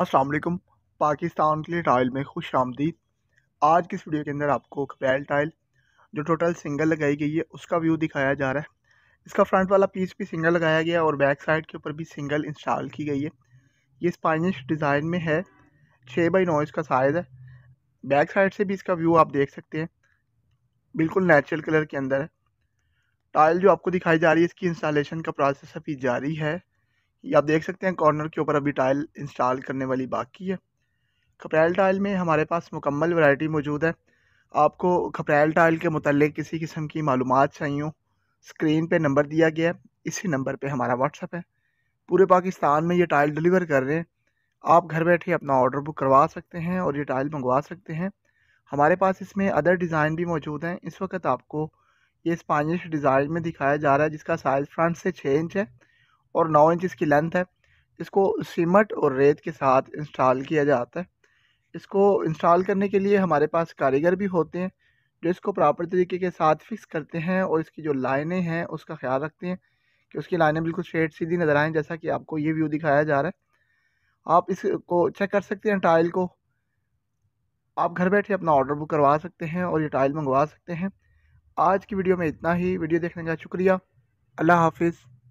अस्सलाम वालेकुम पाकिस्तान के लिए टाइल में खुश आमदीद आज की इस वीडियो के अंदर आपको कपैल टाइल जो टोटल सिंगल लगाई गई है उसका व्यू दिखाया जा रहा है इसका फ्रंट वाला पीस भी सिंगल लगाया गया और बैक साइड के ऊपर भी सिंगल इंस्टॉल की गई है ये स्पाइनिश डिज़ाइन में है छः बाई नौ इसका साइज़ है बैक साइड से भी इसका व्यू आप देख सकते हैं बिल्कुल नेचुरल कलर के अंदर है टाइल जो आपको दिखाई जा रही है इसकी इंस्टॉलेशन का प्रोसेस अभी जारी है ये आप देख सकते हैं कॉर्नर के ऊपर अभी टाइल इंस्टॉल करने वाली बाकी है खपरेल टाइल में हमारे पास मुकम्मल वैरायटी मौजूद है आपको खपरेल टाइल के मतलब किसी किस्म की मालूम चाहिए हो स्क्रीन पे नंबर दिया गया है इसी नंबर पे हमारा व्हाट्सअप है पूरे पाकिस्तान में ये टाइल डिलीवर कर रहे हैं आप घर बैठे अपना ऑर्डर बुक करवा सकते हैं और ये टाइल मंगवा सकते हैं हमारे पास इसमें अदर डिज़ाइन भी मौजूद हैं इस वक्त आपको ये स्पानिश डिज़ाइन में दिखाया जा रहा है जिसका साइज़ फ्रंट से छः इंच है और नौ इंच इसकी लेंथ है इसको सीमट और रेत के साथ इंस्टॉल किया जाता है इसको इंस्टॉल करने के लिए हमारे पास कारीगर भी होते हैं जो इसको प्रॉपर तरीके के साथ फिक्स करते हैं और इसकी जो लाइनें हैं उसका ख्याल रखते हैं कि उसकी लाइनें बिल्कुल स्ट्रेट सीधी नज़र आएँ जैसा कि आपको ये व्यू दिखाया जा रहा है आप इसको चेक कर सकते हैं टाइल को आप घर बैठे अपना ऑर्डर बुक करवा सकते हैं और ये टाइल मंगवा सकते हैं आज की वीडियो में इतना ही वीडियो देखने का शुक्रिया अल्लाह हाफिज़